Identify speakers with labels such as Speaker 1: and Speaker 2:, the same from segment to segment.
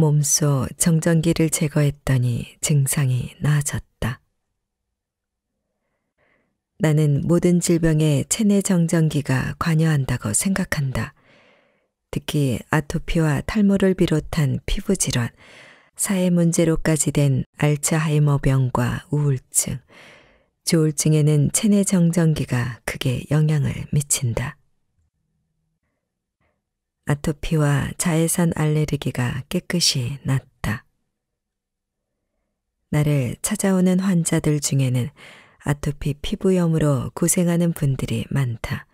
Speaker 1: 몸소 정전기를 제거했더니 증상이 나아졌다. 나는 모든 질병에 체내 정전기가 관여한다고 생각한다. 특히 아토피와 탈모를 비롯한 피부 질환, 사회 문제로까지 된 알츠하이머병과 우울증, 조울증에는 체내 정전기가 크게 영향을 미친다. 아토피와 자외선 알레르기가 깨끗이 났다. 나를 찾아오는 환자들 중에는 아토피 피부염으로 고생하는 분들이 많다.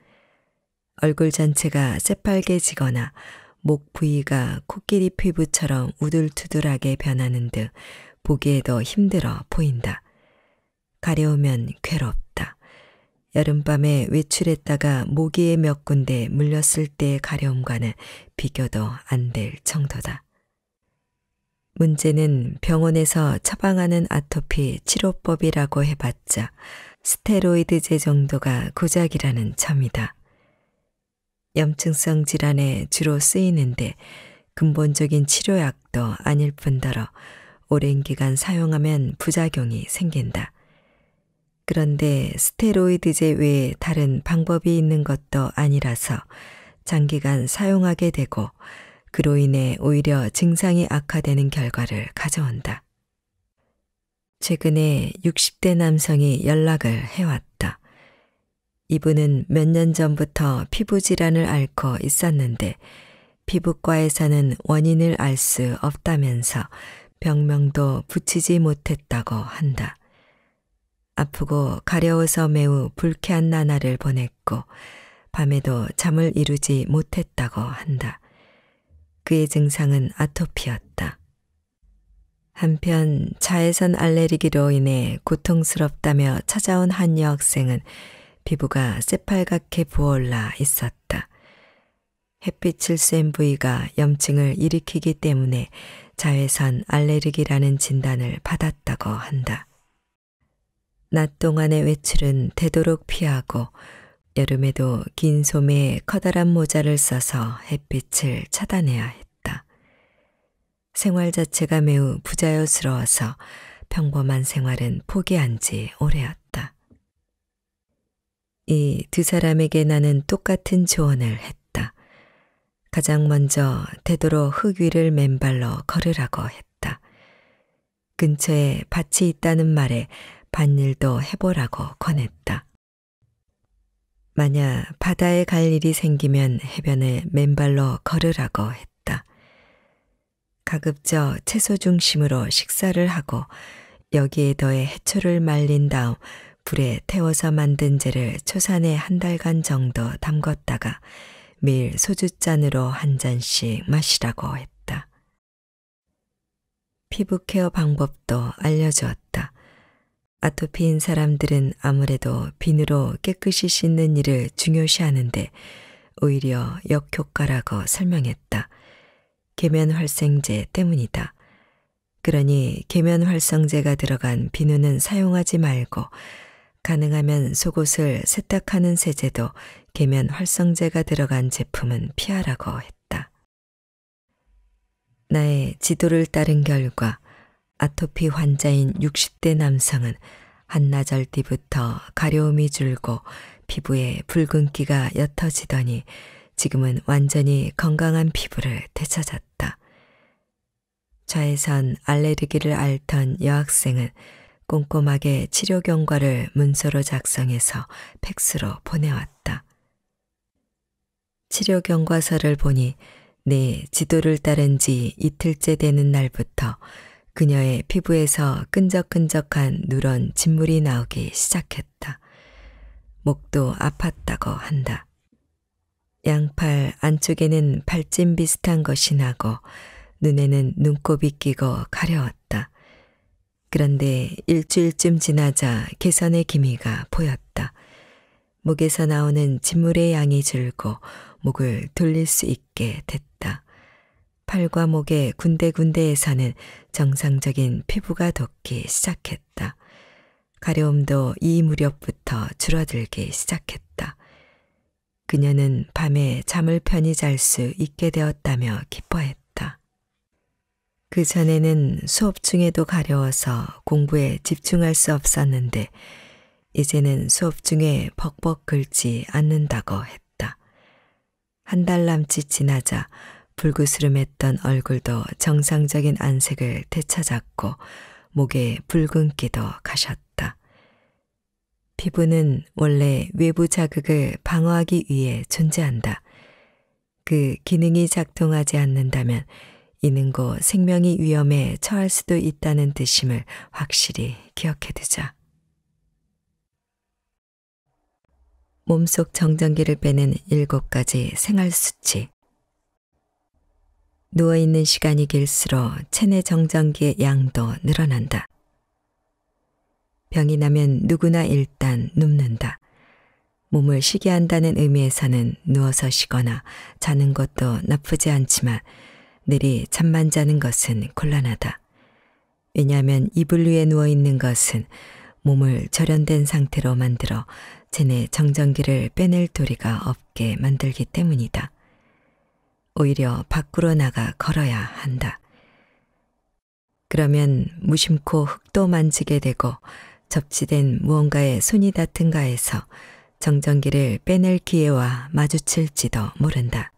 Speaker 1: 얼굴 전체가 새빨개 지거나 목 부위가 코끼리 피부처럼 우둘투둘하게 변하는 듯 보기에도 힘들어 보인다. 가려우면 괴롭다. 여름밤에 외출했다가 모기에 몇 군데 물렸을 때의 가려움과는 비교도 안 될 정도다. 문제는 병원에서 처방하는 아토피 치료법이라고 해봤자 스테로이드제 정도가 고작이라는 점이다. 염증성 질환에 주로 쓰이는데 근본적인 치료약도 아닐 뿐더러 오랜 기간 사용하면 부작용이 생긴다. 그런데 스테로이드제 외에 다른 방법이 있는 것도 아니라서 장기간 사용하게 되고 그로 인해 오히려 증상이 악화되는 결과를 가져온다. 최근에 60대 남성이 연락을 해왔다. 이분은 몇 년 전부터 피부 질환을 앓고 있었는데 피부과에서는 원인을 알 수 없다면서 병명도 붙이지 못했다고 한다. 아프고 가려워서 매우 불쾌한 나날을 보냈고 밤에도 잠을 이루지 못했다고 한다. 그의 증상은 아토피였다. 한편 자외선 알레르기로 인해 고통스럽다며 찾아온 한 여학생은 피부가 새빨갛게 부어올라 있었다. 햇빛을 쐰 부위가 염증을 일으키기 때문에 자외선 알레르기라는 진단을 받았다고 한다. 낮 동안의 외출은 되도록 피하고 여름에도 긴 소매에 커다란 모자를 써서 햇빛을 차단해야 했다. 생활 자체가 매우 부자연스러워서 평범한 생활은 포기한 지 오래였다. 이 두 사람에게 나는 똑같은 조언을 했다. 가장 먼저 되도록 흙 위를 맨발로 걸으라고 했다. 근처에 밭이 있다는 말에 반일도 해보라고 권했다. 만약 바다에 갈 일이 생기면 해변에 맨발로 걸으라고 했다. 가급적 채소 중심으로 식사를 하고 여기에 더해 해초를 말린 다음 불에 태워서 만든 재를 초산에 한 달간 정도 담궜다가 매일 소주잔으로 한 잔씩 마시라고 했다. 피부 케어 방법도 알려주었다. 아토피인 사람들은 아무래도 비누로 깨끗이 씻는 일을 중요시하는데 오히려 역효과라고 설명했다. 계면활성제 때문이다. 그러니 계면활성제가 들어간 비누는 사용하지 말고 가능하면 속옷을 세탁하는 세제도 계면활성제가 들어간 제품은 피하라고 했다. 나의 지도를 따른 결과 아토피 환자인 60대 남성은 한나절 뒤부터 가려움이 줄고 피부에 붉은기가 옅어지더니 지금은 완전히 건강한 피부를 되찾았다. 좌에선 알레르기를 앓던 여학생은 꼼꼼하게 치료 경과를 문서로 작성해서 팩스로 보내왔다. 치료 경과서를 보니 내 지도를 따른 지 이틀째 되는 날부터 그녀의 피부에서 끈적끈적한 누런 진물이 나오기 시작했다. 목도 아팠다고 한다. 양팔 안쪽에는 발찜 비슷한 것이 나고 눈에는 눈곱이 끼고 가려웠다. 그런데 일주일쯤 지나자 개선의 기미가 보였다. 목에서 나오는 진물의 양이 줄고 목을 돌릴 수 있게 됐다. 팔과 목의 군데군데에서는 정상적인 피부가 돋기 시작했다. 가려움도 이 무렵부터 줄어들기 시작했다. 그녀는 밤에 잠을 편히 잘 수 있게 되었다며 기뻐했다. 그 전에는 수업 중에도 가려워서 공부에 집중할 수 없었는데 이제는 수업 중에 벅벅 긁지 않는다고 했다. 한 달 남짓 지나자 불그스름했던 얼굴도 정상적인 안색을 되찾았고 목에 붉은기도 가셨다. 피부는 원래 외부 자극을 방어하기 위해 존재한다. 그 기능이 작동하지 않는다면 이는 곧 생명이 위험에 처할 수도 있다는 뜻임을 확실히 기억해두자. 몸속 정전기를 빼는 일 가지 생활 수치. 누워있는 시간이 길수록 체내 정전기의 양도 늘어난다. 병이 나면 누구나 일단 눕는다. 몸을 쉬게 한다는 의미에서는 누워서 쉬거나 자는 것도 나쁘지 않지만 느리 잠만 자는 것은 곤란하다. 왜냐하면 이불 위에 누워있는 것은 몸을 절연된 상태로 만들어 체내 정전기를 빼낼 도리가 없게 만들기 때문이다. 오히려 밖으로 나가 걸어야 한다. 그러면 무심코 흙도 만지게 되고 접지된 무언가에 손이 닿든가에서 정전기를 빼낼 기회와 마주칠지도 모른다.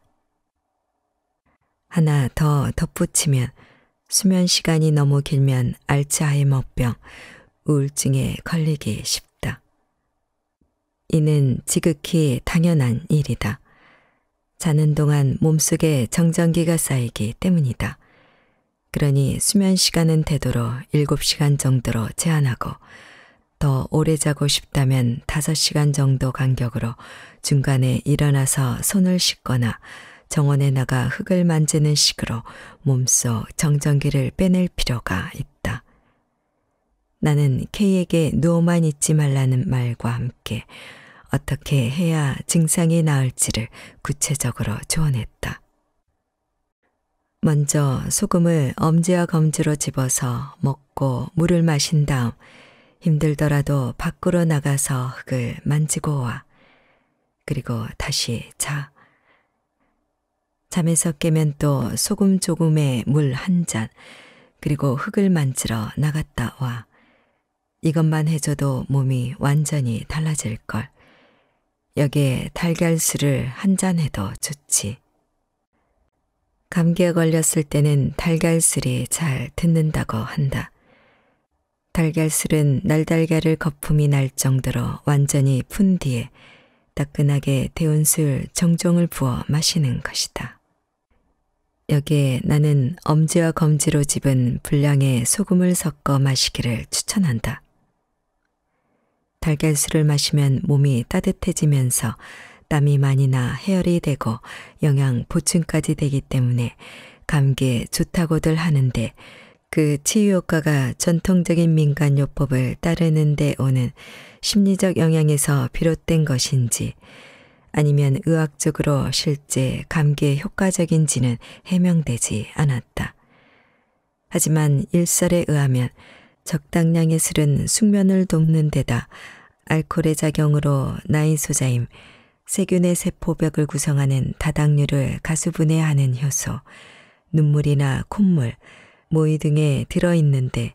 Speaker 1: 하나 더 덧붙이면 수면 시간이 너무 길면 알츠하이머병, 우울증에 걸리기 쉽다. 이는 지극히 당연한 일이다. 자는 동안 몸속에 정전기가 쌓이기 때문이다. 그러니 수면 시간은 되도록 7시간 정도로 제한하고 더 오래 자고 싶다면 5시간 정도 간격으로 중간에 일어나서 손을 씻거나 정원에 나가 흙을 만지는 식으로 몸속 정전기를 빼낼 필요가 있다. 나는 K에게 누워만 있지 말라는 말과 함께 어떻게 해야 증상이 나을지를 구체적으로 조언했다. 먼저 소금을 엄지와 검지로 집어서 먹고 물을 마신 다음 힘들더라도 밖으로 나가서 흙을 만지고 와. 그리고 다시 자. 잠에서 깨면 또 소금 조금의 물한 잔, 그리고 흙을 만지러 나갔다 와. 이것만 해줘도 몸이 완전히 달라질걸. 여기에 달걀술을 한 잔 해도 좋지. 감기에 걸렸을 때는 달걀술이 잘 듣는다고 한다. 달걀술은 날달걀을 거품이 날 정도로 완전히 푼 뒤에 따끈하게 데운 술 정종을 부어 마시는 것이다. 여기에 나는 엄지와 검지로 집은 분량의 소금을 섞어 마시기를 추천한다. 달걀술을 마시면 몸이 따뜻해지면서 땀이 많이 나 해열이 되고 영양 보충까지 되기 때문에 감기에 좋다고들 하는데 그 치유 효과가 전통적인 민간요법을 따르는 데 오는 심리적 영향에서 비롯된 것인지 아니면 의학적으로 실제 감기에 효과적인지는 해명되지 않았다. 하지만 일설에 의하면 적당량의 술은 숙면을 돕는 데다 알코올의 작용으로 나인 소자임, 세균의 세포벽을 구성하는 다당류를 가수분해하는 효소, 눈물이나 콧물, 모이 등에 들어있는데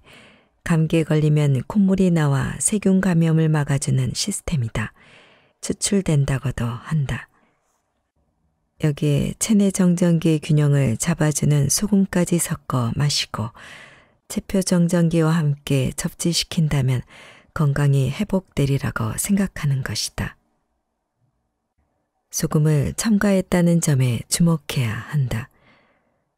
Speaker 1: 감기에 걸리면 콧물이 나와 세균 감염을 막아주는 시스템이다. 추출된다고도 한다. 여기에 체내 정전기의 균형을 잡아주는 소금까지 섞어 마시고 체표 정전기와 함께 접지시킨다면 건강이 회복되리라고 생각하는 것이다. 소금을 첨가했다는 점에 주목해야 한다.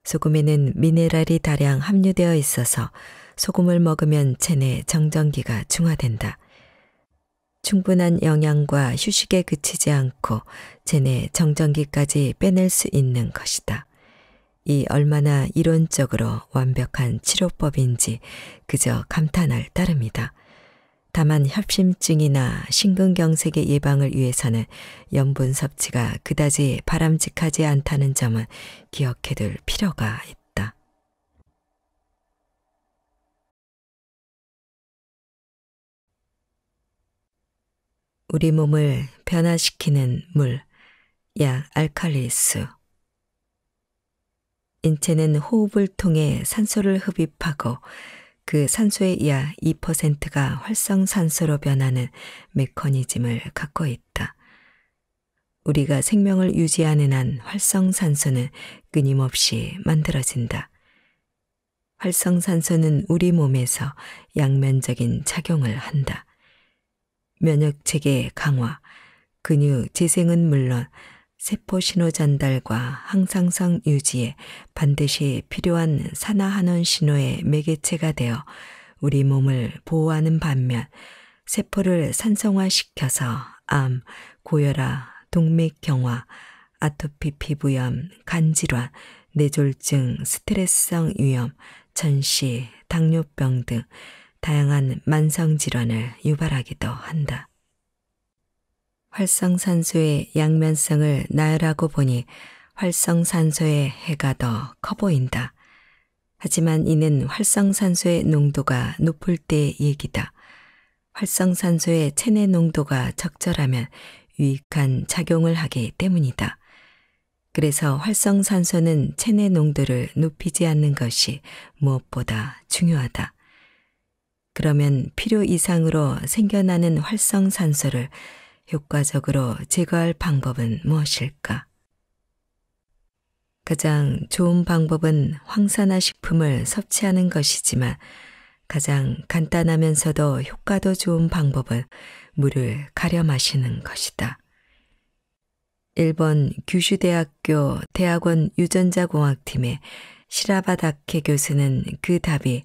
Speaker 1: 소금에는 미네랄이 다량 함유되어 있어서 소금을 먹으면 체내 정전기가 중화된다. 충분한 영양과 휴식에 그치지 않고 체내 정전기까지 빼낼 수 있는 것이다. 이 얼마나 이론적으로 완벽한 치료법인지 그저 감탄할 따름이다. 다만 협심증이나 심근경색의 예방을 위해서는 염분 섭취가 그다지 바람직하지 않다는 점은 기억해둘 필요가 있다. 우리 몸을 변화시키는 물, 약 알칼리수 인체는 호흡을 통해 산소를 흡입하고 그 산소의 약 2%가 활성산소로 변하는 메커니즘을 갖고 있다. 우리가 생명을 유지하는 한 활성산소는 끊임없이 만들어진다. 활성산소는 우리 몸에서 양면적인 작용을 한다. 면역체계 강화, 근육 재생은 물론 세포 신호 전달과 항상성 유지에 반드시 필요한 산화환원 신호의 매개체가 되어 우리 몸을 보호하는 반면 세포를 산성화시켜서 암, 고혈압, 동맥경화, 아토피 피부염, 간질환, 뇌졸중, 스트레스성 위염, 전시, 당뇨병 등 다양한 만성 질환을 유발하기도 한다. 활성산소의 양면성을 나열하고 보니 활성산소의 해가 더 커 보인다. 하지만 이는 활성산소의 농도가 높을 때의 얘기다. 활성산소의 체내 농도가 적절하면 유익한 작용을 하기 때문이다. 그래서 활성산소는 체내 농도를 높이지 않는 것이 무엇보다 중요하다. 그러면 필요 이상으로 생겨나는 활성산소를 효과적으로 제거할 방법은 무엇일까? 가장 좋은 방법은 황산화 식품을 섭취하는 것이지만 가장 간단하면서도 효과도 좋은 방법은 물을 가려 마시는 것이다. 일본 규슈대학교 대학원 유전자공학팀의 시라바다케 교수는 그 답이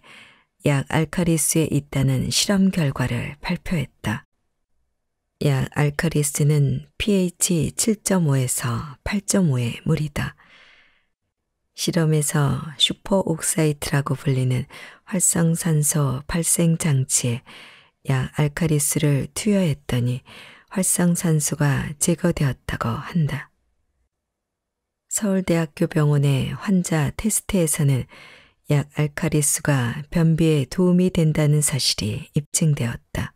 Speaker 1: 약 알카리수에 있다는 실험 결과를 발표했다. 약 알카리스는 pH 7.5에서 8.5의 물이다. 실험에서 슈퍼옥사이트라고 불리는 활성산소 발생 장치에 약 알카리스를 투여했더니 활성산소가 제거되었다고 한다. 서울대학교 병원의 환자 테스트에서는 약 알카리스가 변비에 도움이 된다는 사실이 입증되었다.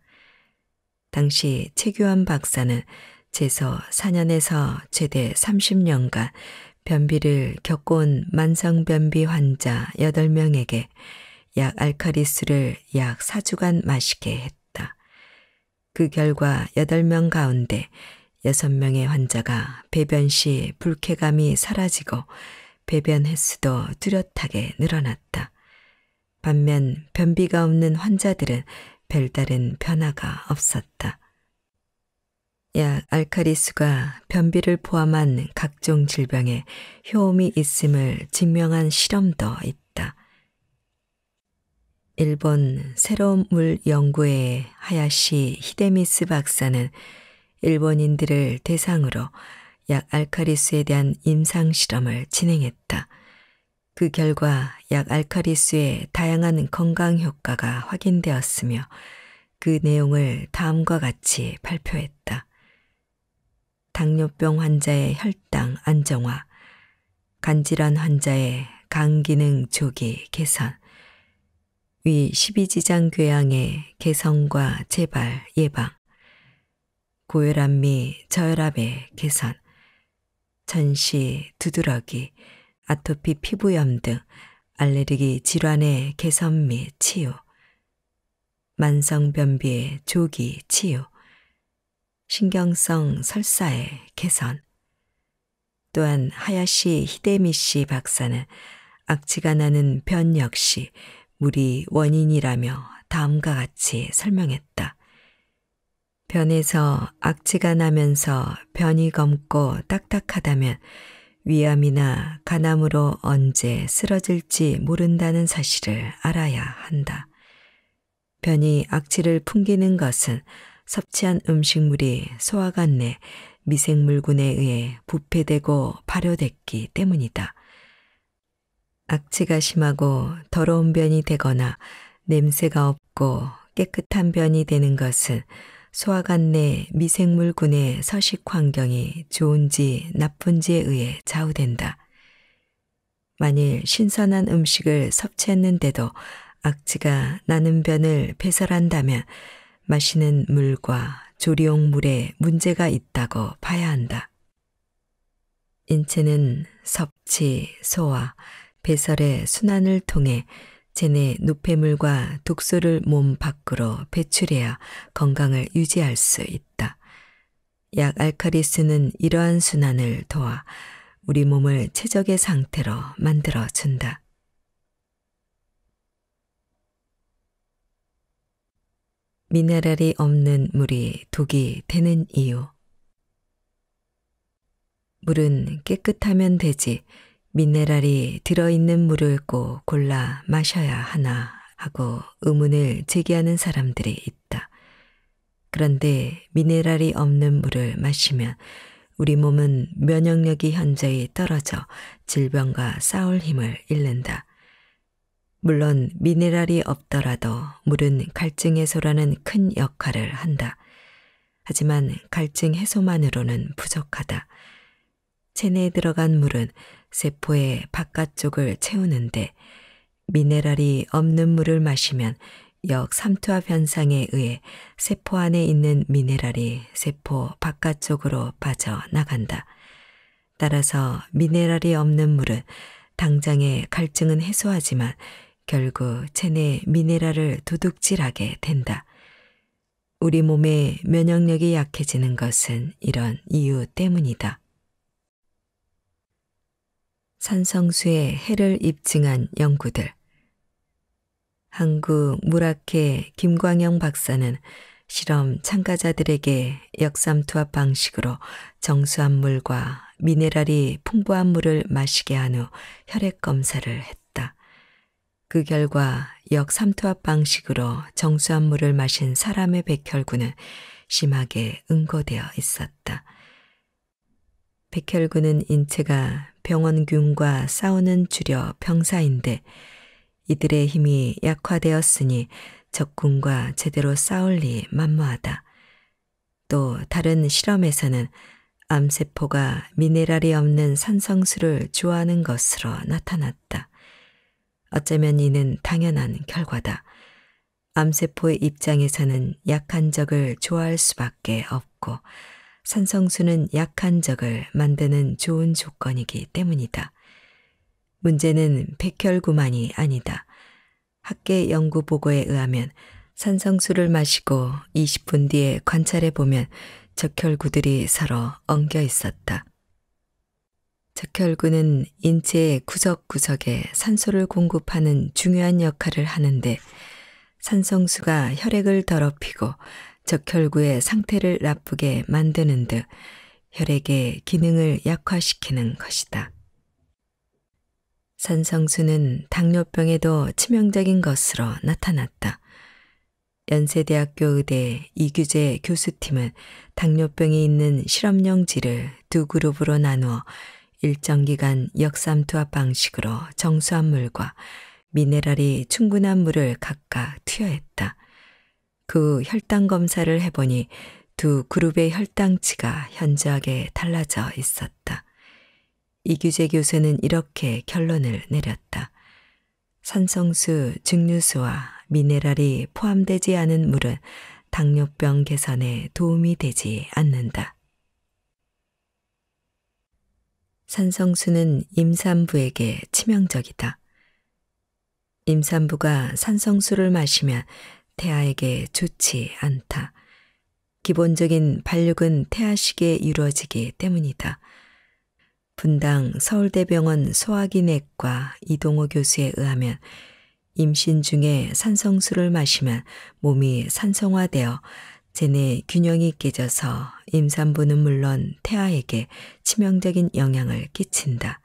Speaker 1: 당시 최규환 박사는 재서 4년에서 최대 30년간 변비를 겪어온 만성변비 환자 8명에게 약 알카리스를 약 4주간 마시게 했다. 그 결과 8명 가운데 6명의 환자가 배변 시 불쾌감이 사라지고 배변 횟수도 뚜렷하게 늘어났다. 반면 변비가 없는 환자들은 별다른 변화가 없었다. 약 알카리수가 변비를 포함한 각종 질병에 효험이 있음을 증명한 실험도 있다. 일본 새로운 물연구의 하야시 히데미스 박사는 일본인들을 대상으로 약 알카리스에 대한 임상 실험을 진행했다. 그 결과 약 알카리수의 다양한 건강 효과가 확인되었으며 그 내용을 다음과 같이 발표했다. 당뇨병 환자의 혈당 안정화, 간질환 환자의 간 기능 조기 개선, 위 12지장 궤양의 개선과 재발 예방, 고혈압 및 저혈압의 개선, 전시 두드러기, 아토피 피부염 등 알레르기 질환의 개선 및 치유, 만성변비의 조기 치유, 신경성 설사의 개선. 또한 하야시 히데미시 박사는 악취가 나는 변 역시 물이 원인이라며 다음과 같이 설명했다. 변에서 악취가 나면서 변이 검고 딱딱하다면 위암이나 가남으로 언제 쓰러질지 모른다는 사실을 알아야 한다. 변이 악취를 풍기는 것은 섭취한 음식물이 소화관 내 미생물군에 의해 부패되고 발효됐기 때문이다. 악취가 심하고 더러운 변이 되거나 냄새가 없고 깨끗한 변이 되는 것은 소화관내 미생물군의 서식 환경이 좋은지 나쁜지에 의해 좌우된다. 만일 신선한 음식을 섭취했는데도 악취가 나는 변을 배설한다면 마시는 물과 조리용 물에 문제가 있다고 봐야 한다. 인체는 섭취, 소화, 배설의 순환을 통해 체네 노폐물과 독소를 몸 밖으로 배출해야 건강을 유지할 수 있다. 약 알카리스는 이러한 순환을 도와 우리 몸을 최적의 상태로 만들어준다. 미네랄이 없는 물이 독이 되는 이유 물은 깨끗하면 되지 미네랄이 들어있는 물을 꼭 골라 마셔야 하나 하고 의문을 제기하는 사람들이 있다. 그런데 미네랄이 없는 물을 마시면 우리 몸은 면역력이 현저히 떨어져 질병과 싸울 힘을 잃는다. 물론 미네랄이 없더라도 물은 갈증 해소라는 큰 역할을 한다. 하지만 갈증 해소만으로는 부족하다. 체내에 들어간 물은 세포의 바깥쪽을 채우는데 미네랄이 없는 물을 마시면 역삼투압 현상에 의해 세포 안에 있는 미네랄이 세포 바깥쪽으로 빠져나간다. 따라서 미네랄이 없는 물은 당장의 갈증은 해소하지만 결국 체내 미네랄을 도둑질하게 된다. 우리 몸의 면역력이 약해지는 것은 이런 이유 때문이다. 산성수의 해를 입증한 연구들. 한국 무라케 김광영 박사는 실험 참가자들에게 역삼투합 방식으로 정수한 물과 미네랄이 풍부한 물을 마시게 한 후 혈액 검사를 했다. 그 결과 역삼투합 방식으로 정수한 물을 마신 사람의 백혈구는 심하게 응고되어 있었다. 백혈구는 인체가 병원균과 싸우는 주려 병사인데 이들의 힘이 약화되었으니 적군과 제대로 싸울 리 만무하다. 또 다른 실험에서는 암세포가 미네랄이 없는 산성수를 좋아하는 것으로 나타났다. 어쩌면 이는 당연한 결과다. 암세포의 입장에서는 약한 적을 좋아할 수밖에 없고 산성수는 약한 적을 만드는 좋은 조건이기 때문이다. 문제는 백혈구만이 아니다. 학계 연구 보고에 의하면 산성수를 마시고 20분 뒤에 관찰해 보면 적혈구들이 서로 엉겨 있었다. 적혈구는 인체의 구석구석에 산소를 공급하는 중요한 역할을 하는데 산성수가 혈액을 더럽히고 적혈구의 상태를 나쁘게 만드는 듯 혈액의 기능을 약화시키는 것이다. 산성수는 당뇨병에도 치명적인 것으로 나타났다. 연세대학교 의대 이규재 교수팀은 당뇨병이 있는 실험용지를 두 그룹으로 나누어 일정 기간 역삼투합 방식으로 정수한 물과 미네랄이 충분한 물을 각각 투여했다. 그 혈당 검사를 해보니 두 그룹의 혈당치가 현저하게 달라져 있었다. 이규재 교수는 이렇게 결론을 내렸다. 산성수, 증류수와 미네랄이 포함되지 않은 물은 당뇨병 개선에 도움이 되지 않는다. 산성수는 임산부에게 치명적이다. 임산부가 산성수를 마시면 태아에게 좋지 않다. 기본적인 발육은 태아식에 이루어지기 때문이다. 분당 서울대병원 소아기내과 이동호 교수에 의하면 임신 중에 산성수를 마시면 몸이 산성화되어 제내 균형이 깨져서 임산부는 물론 태아에게 치명적인 영향을 끼친다.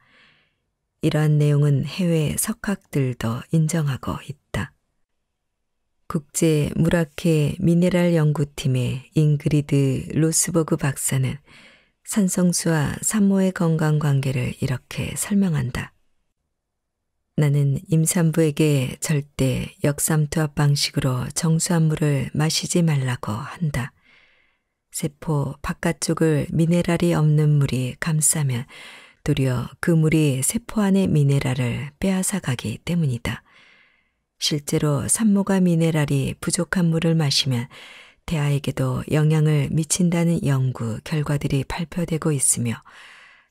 Speaker 1: 이러한 내용은 해외 석학들도 인정하고 있다. 국제 무라케 미네랄 연구팀의 잉그리드 로스버그 박사는 산성수와 산모의 건강 관계를 이렇게 설명한다. 나는 임산부에게 절대 역삼투압 방식으로 정수한 물을 마시지 말라고 한다. 세포 바깥쪽을 미네랄이 없는 물이 감싸면 도리어 그 물이 세포 안의 미네랄을 빼앗아가기 때문이다. 실제로 산모가 미네랄이 부족한 물을 마시면 태아에게도 영향을 미친다는 연구 결과들이 발표되고 있으며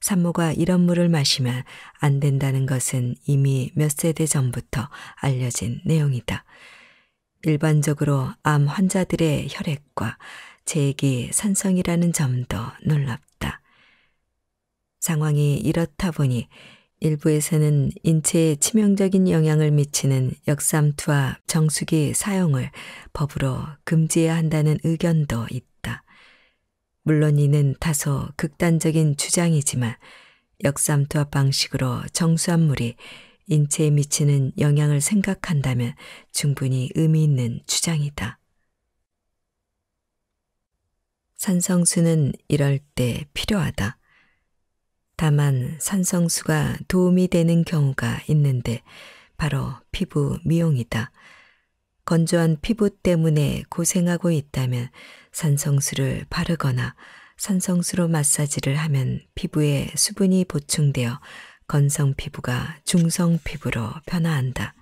Speaker 1: 산모가 이런 물을 마시면 안 된다는 것은 이미 몇 세대 전부터 알려진 내용이다. 일반적으로 암 환자들의 혈액과 제액이 산성이라는 점도 놀랍다. 상황이 이렇다 보니 일부에서는 인체에 치명적인 영향을 미치는 역삼투와 정수기 사용을 법으로 금지해야 한다는 의견도 있다. 물론 이는 다소 극단적인 주장이지만 역삼투와 방식으로 정수한 물이 인체에 미치는 영향을 생각한다면 충분히 의미 있는 주장이다. 산성수는 이럴 때 필요하다. 다만 산성수가 도움이 되는 경우가 있는데 바로 피부 미용이다. 건조한 피부 때문에 고생하고 있다면 산성수를 바르거나 산성수로 마사지를 하면 피부에 수분이 보충되어 건성 피부가 중성 피부로 변화한다.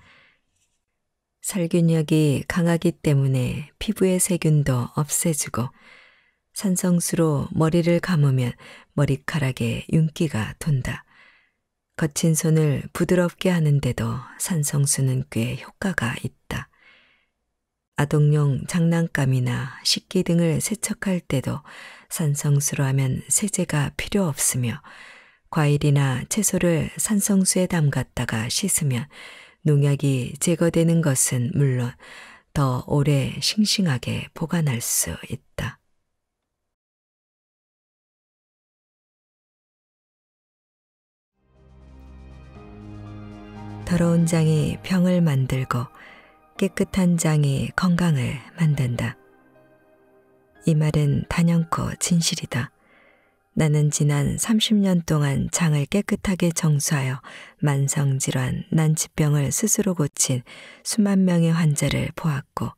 Speaker 1: 살균력이 강하기 때문에 피부의 세균도 없애주고 산성수로 머리를 감으면 머리카락에 윤기가 돈다. 거친 손을 부드럽게 하는데도 산성수는 꽤 효과가 있다. 아동용 장난감이나 식기 등을 세척할 때도 산성수로 하면 세제가 필요 없으며 과일이나 채소를 산성수에 담갔다가 씻으면 농약이 제거되는 것은 물론 더 오래 싱싱하게 보관할 수 있다. 더러운 장이 병을 만들고 깨끗한 장이 건강을 만든다. 이 말은 단연코 진실이다. 나는 지난 30년 동안 장을 깨끗하게 정수하여 만성질환, 난치병을 스스로 고친 수만 명의 환자를 보았고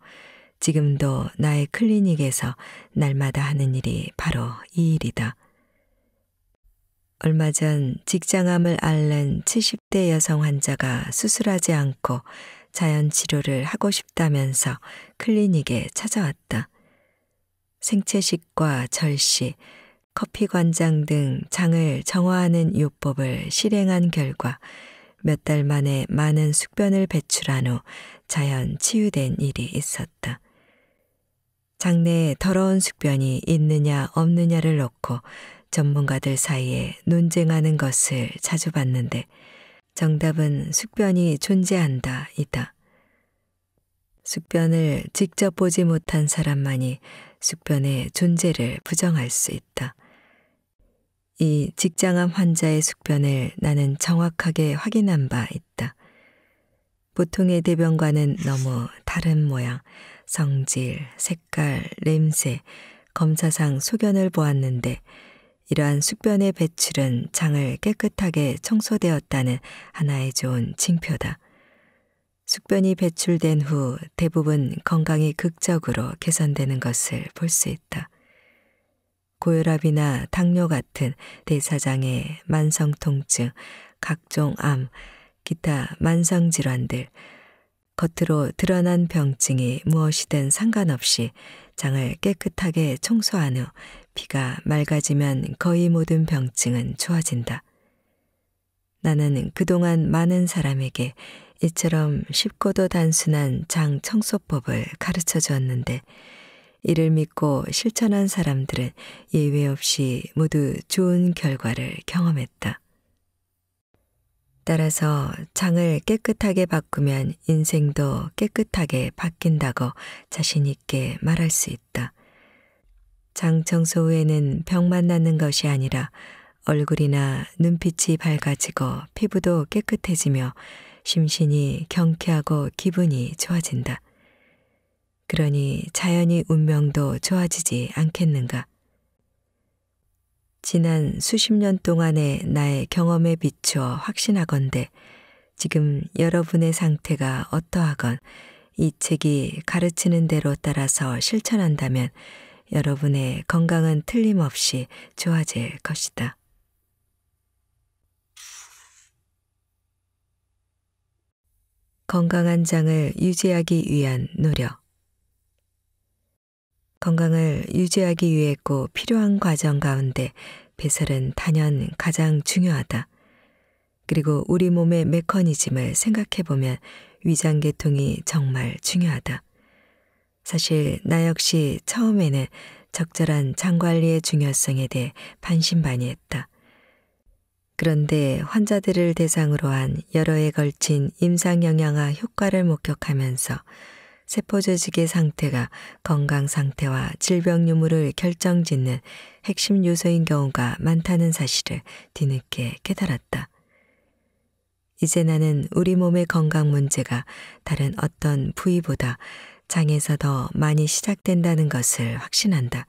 Speaker 1: 지금도 나의 클리닉에서 날마다 하는 일이 바로 이 일이다. 얼마 전 직장암을 앓는 70대 여성 환자가 수술하지 않고 자연 치료를 하고 싶다면서 클리닉에 찾아왔다. 생채식과 절시, 커피 관장 등 장을 정화하는 요법을 실행한 결과 몇 달 만에 많은 숙변을 배출한 후 자연 치유된 일이 있었다. 장내에 더러운 숙변이 있느냐 없느냐를 놓고 전문가들 사이에 논쟁하는 것을 자주 봤는데 정답은 숙변이 존재한다 이다. 숙변을 직접 보지 못한 사람만이 숙변의 존재를 부정할 수 있다. 이 직장암 환자의 숙변을 나는 정확하게 확인한 바 있다. 보통의 대변과는 너무 다른 모양, 성질, 색깔, 냄새, 검사상 소견을 보았는데 이러한 숙변의 배출은 장을 깨끗하게 청소되었다는 하나의 좋은 징표다. 숙변이 배출된 후 대부분 건강이 극적으로 개선되는 것을 볼 수 있다. 고혈압이나 당뇨 같은 대사장애, 만성 통증, 각종 암, 기타 만성 질환들, 겉으로 드러난 병증이 무엇이든 상관없이 장을 깨끗하게 청소한 후 피가 맑아지면 거의 모든 병증은 좋아진다. 나는 그동안 많은 사람에게 이처럼 쉽고도 단순한 장 청소법을 가르쳐 주었는데 이를 믿고 실천한 사람들은 예외 없이 모두 좋은 결과를 경험했다. 따라서 장을 깨끗하게 바꾸면 인생도 깨끗하게 바뀐다고 자신있게 말할 수 있다. 장청소 후에는 병만 낫는 것이 아니라 얼굴이나 눈빛이 밝아지고 피부도 깨끗해지며 심신이 경쾌하고 기분이 좋아진다. 그러니 자연히 운명도 좋아지지 않겠는가. 지난 수십 년 동안의 나의 경험에 비추어 확신하건대 지금 여러분의 상태가 어떠하건 이 책이 가르치는 대로 따라서 실천한다면 여러분의 건강은 틀림없이 좋아질 것이다. 건강한 장을 유지하기 위한 노력. 건강을 유지하기 위해 꼭 필요한 과정 가운데 배설은 단연 가장 중요하다. 그리고 우리 몸의 메커니즘을 생각해 보면 위장계통이 정말 중요하다. 사실 나 역시 처음에는 적절한 장관리의 중요성에 대해 반신반의했다. 그런데 환자들을 대상으로 한 여러 해 걸친 임상영양화 효과를 목격하면서 세포조직의 상태가 건강상태와 질병 유무를 결정짓는 핵심 요소인 경우가 많다는 사실을 뒤늦게 깨달았다. 이제 나는 우리 몸의 건강 문제가 다른 어떤 부위보다 장에서 더 많이 시작된다는 것을 확신한다.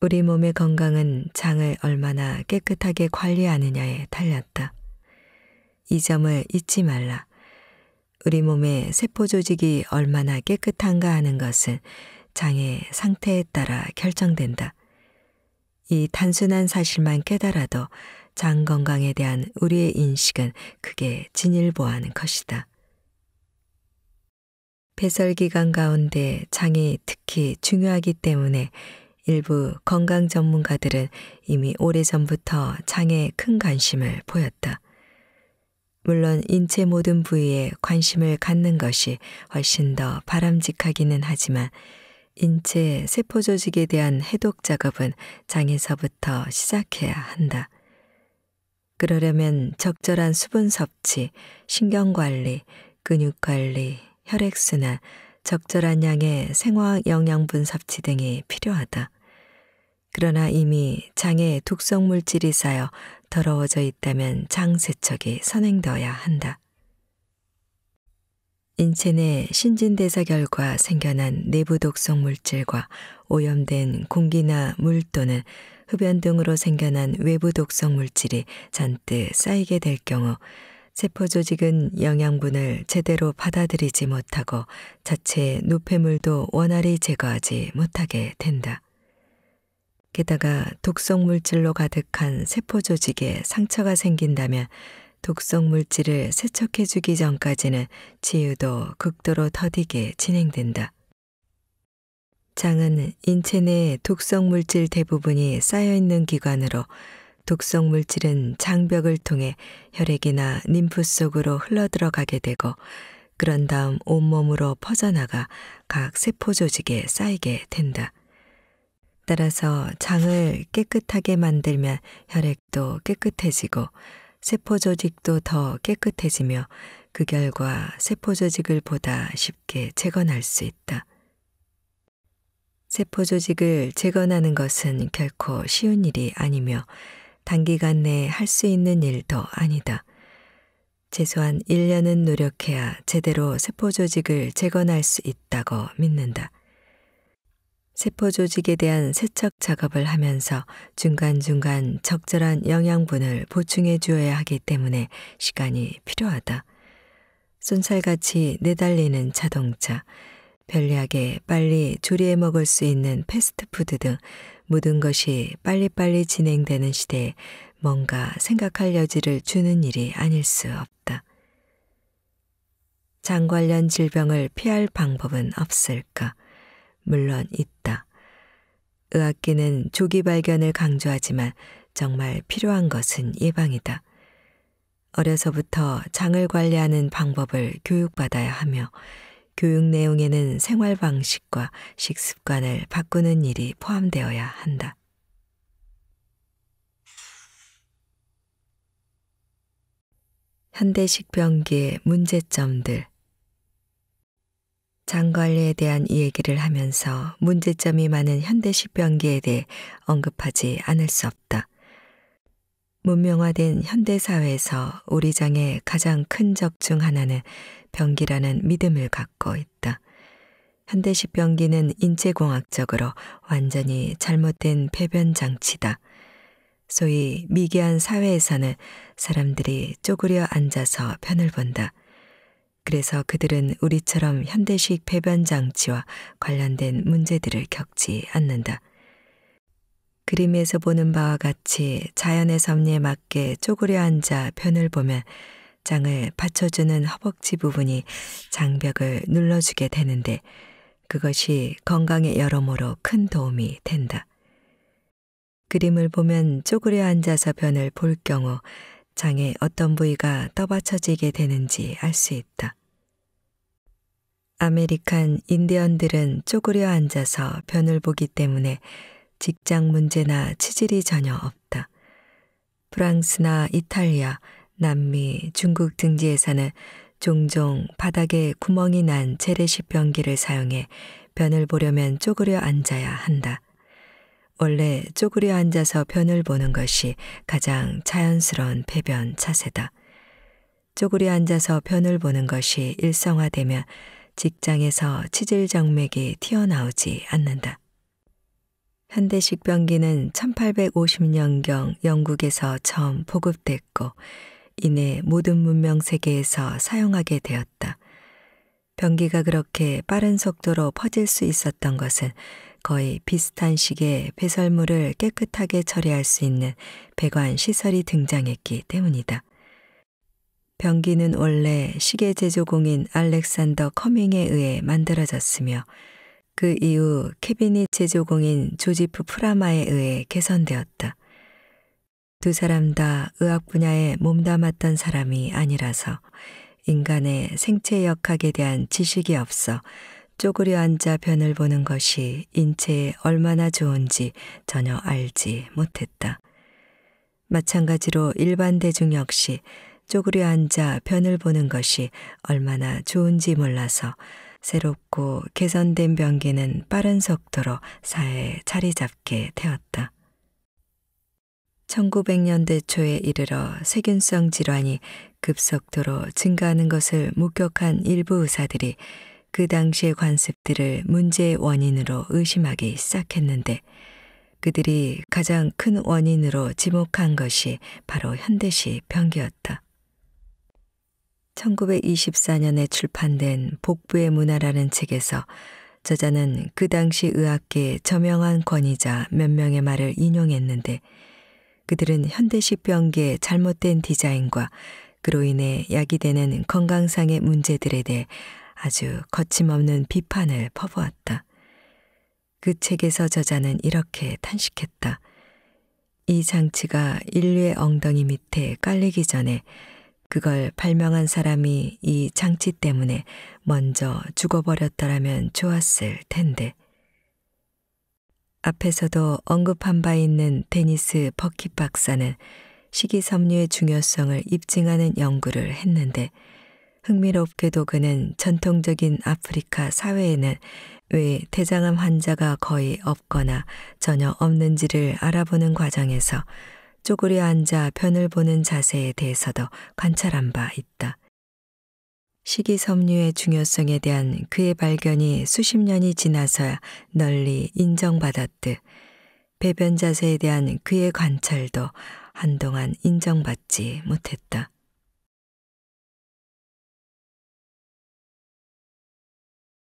Speaker 1: 우리 몸의 건강은 장을 얼마나 깨끗하게 관리하느냐에 달렸다. 이 점을 잊지 말라. 우리 몸의 세포 조직이 얼마나 깨끗한가 하는 것은 장의 상태에 따라 결정된다. 이 단순한 사실만 깨달아도 장 건강에 대한 우리의 인식은 크게 진일보하는 것이다. 배설기관 가운데 장이 특히 중요하기 때문에 일부 건강 전문가들은 이미 오래전부터 장에 큰 관심을 보였다. 물론 인체 모든 부위에 관심을 갖는 것이 훨씬 더 바람직하기는 하지만 인체 세포 조직에 대한 해독 작업은 장에서부터 시작해야 한다. 그러려면 적절한 수분 섭취, 신경 관리, 근육 관리, 혈액수나 적절한 양의 생화학 영양분 섭취 등이 필요하다. 그러나 이미 장에 독성 물질이 쌓여 더러워져 있다면 장 세척이 선행되어야 한다. 인체 내 신진대사 결과 생겨난 내부 독성 물질과 오염된 공기나 물 또는 흡연 등으로 생겨난 외부 독성 물질이 잔뜩 쌓이게 될 경우 세포 조직은 영양분을 제대로 받아들이지 못하고 자체 노폐물도 원활히 제거하지 못하게 된다. 게다가 독성 물질로 가득한 세포 조직에 상처가 생긴다면 독성 물질을 세척해 주기 전까지는 치유도 극도로 더디게 진행된다. 장은 인체 내 독성 물질 대부분이 쌓여 있는 기관으로 독성 물질은 장벽을 통해 혈액이나 림프 속으로 흘러들어가게 되고 그런 다음 온몸으로 퍼져나가 각 세포 조직에 쌓이게 된다. 따라서 장을 깨끗하게 만들면 혈액도 깨끗해지고 세포 조직도 더 깨끗해지며 그 결과 세포 조직을 보다 쉽게 재건할 수 있다. 세포 조직을 재건하는 것은 결코 쉬운 일이 아니며 단기간 내에 할 수 있는 일도 아니다. 최소한 1년은 노력해야 제대로 세포조직을 재건할 수 있다고 믿는다. 세포조직에 대한 세척 작업을 하면서 중간중간 적절한 영양분을 보충해 주어야 하기 때문에 시간이 필요하다. 쏜살같이 내달리는 자동차, 편리하게 빨리 조리해 먹을 수 있는 패스트푸드 등 모든 것이 빨리빨리 진행되는 시대에 뭔가 생각할 여지를 주는 일이 아닐 수 없다. 장 관련 질병을 피할 방법은 없을까? 물론 있다. 의학계는 조기 발견을 강조하지만 정말 필요한 것은 예방이다. 어려서부터 장을 관리하는 방법을 교육받아야 하며 교육 내용에는 생활 방식과 식습관을 바꾸는 일이 포함되어야 한다. 현대식 병기의 문제점들 장 관리에 대한 이야기를 하면서 문제점이 많은 현대식 병기에 대해 언급하지 않을 수 없다. 문명화된 현대사회에서 우리 장의 가장 큰 적 중 하나는 병기라는 믿음을 갖고 있다. 현대식 병기는 인체공학적으로 완전히 잘못된 배변 장치다. 소위 미개한 사회에서는 사람들이 쪼그려 앉아서 편을 본다. 그래서 그들은 우리처럼 현대식 배변 장치와 관련된 문제들을 겪지 않는다. 그림에서 보는 바와 같이 자연의 섭리에 맞게 쪼그려 앉아 편을 보면 장을 받쳐주는 허벅지 부분이 장벽을 눌러주게 되는데 그것이 건강에 여러모로 큰 도움이 된다. 그림을 보면 쪼그려 앉아서 변을 볼 경우 장의 어떤 부위가 떠받쳐지게 되는지 알 수 있다. 아메리칸 인디언들은 쪼그려 앉아서 변을 보기 때문에 직장 문제나 치질이 전혀 없다. 프랑스나 이탈리아, 남미, 중국 등지에서는 종종 바닥에 구멍이 난 재래식 변기를 사용해 변을 보려면 쪼그려 앉아야 한다. 원래 쪼그려 앉아서 변을 보는 것이 가장 자연스러운 배변 자세다. 쪼그려 앉아서 변을 보는 것이 일상화되면 직장에서 치질 정맥이 튀어나오지 않는다. 현대식병기는 1850년경 영국에서 처음 보급됐고 이내 모든 문명 세계에서 사용하게 되었다. 변기가 그렇게 빠른 속도로 퍼질 수 있었던 것은 거의 비슷한 식의 배설물을 깨끗하게 처리할 수 있는 배관 시설이 등장했기 때문이다. 변기는 원래 시계 제조공인 알렉산더 커밍에 의해 만들어졌으며 그 이후 케비이 제조공인 조지프 프라마에 의해 개선되었다. 두 사람 다 의학 분야에 몸담았던 사람이 아니라서 인간의 생체 역학에 대한 지식이 없어 쪼그려 앉아 변을 보는 것이 인체에 얼마나 좋은지 전혀 알지 못했다. 마찬가지로 일반 대중 역시 쪼그려 앉아 변을 보는 것이 얼마나 좋은지 몰라서 새롭고 개선된 병기는 빠른 속도로 사회에 자리 잡게 되었다. 1900년대 초에 이르러 세균성 질환이 급속도로 증가하는 것을 목격한 일부 의사들이 그 당시의 관습들을 문제의 원인으로 의심하기 시작했는데 그들이 가장 큰 원인으로 지목한 것이 바로 현대식 변기였다. 1924년에 출판된 복부의 문화라는 책에서 저자는 그 당시 의학계의 저명한 권위자 몇 명의 말을 인용했는데 그들은 현대식 병계의 잘못된 디자인과 그로 인해 야기 되는 건강상의 문제들에 대해 아주 거침없는 비판을 퍼부었다. 그 책에서 저자는 이렇게 탄식했다. 이 장치가 인류의 엉덩이 밑에 깔리기 전에 그걸 발명한 사람이 이 장치 때문에 먼저 죽어버렸더라면 좋았을 텐데. 앞에서도 언급한 바 있는 데니스 버킷 박사는 식이섬유의 중요성을 입증하는 연구를 했는데 흥미롭게도 그는 전통적인 아프리카 사회에는 왜 대장암 환자가 거의 없거나 전혀 없는지를 알아보는 과정에서 쪼그려 앉아 편을 보는 자세에 대해서도 관찰한 바 있다. 식이섬유의 중요성에 대한 그의 발견이 수십 년이 지나서야 널리 인정받았듯 배변 자세에 대한 그의 관찰도 한동안 인정받지 못했다.